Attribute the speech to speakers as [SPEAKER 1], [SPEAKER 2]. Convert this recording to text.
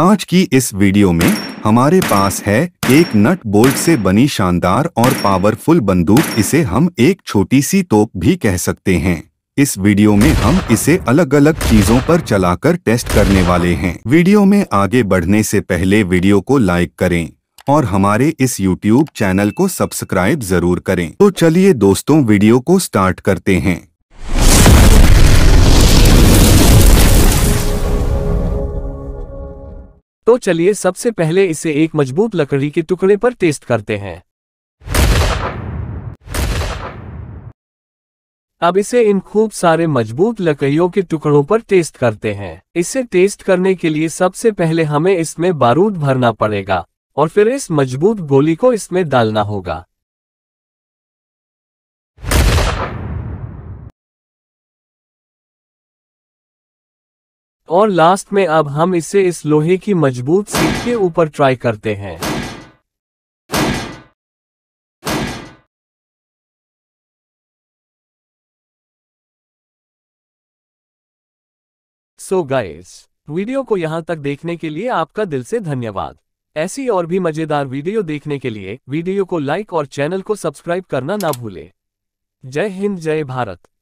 [SPEAKER 1] आज की इस वीडियो में हमारे पास है एक नट बोल्ट से बनी शानदार और पावरफुल बंदूक इसे हम एक छोटी सी तोप भी कह सकते हैं इस वीडियो में हम इसे अलग अलग चीजों पर चलाकर टेस्ट करने वाले हैं वीडियो में आगे बढ़ने से पहले वीडियो को लाइक करें और हमारे इस YouTube चैनल को सब्सक्राइब जरूर करें तो चलिए दोस्तों वीडियो को स्टार्ट करते हैं
[SPEAKER 2] तो चलिए सबसे पहले इसे एक मजबूत लकड़ी के टुकड़े पर टेस्ट करते हैं अब इसे इन खूब सारे मजबूत लकड़ियों के टुकड़ों पर टेस्ट करते हैं इसे टेस्ट करने के लिए सबसे पहले हमें इसमें बारूद भरना पड़ेगा और फिर इस मजबूत गोली को इसमें डालना होगा
[SPEAKER 3] और लास्ट में अब हम इसे इस लोहे की मजबूत सीट के ऊपर ट्राई करते हैं सो so गाइस वीडियो को यहां तक देखने के
[SPEAKER 2] लिए आपका दिल से धन्यवाद ऐसी और भी मजेदार वीडियो देखने के लिए वीडियो को लाइक
[SPEAKER 3] और चैनल को सब्सक्राइब करना ना भूलें जय हिंद जय भारत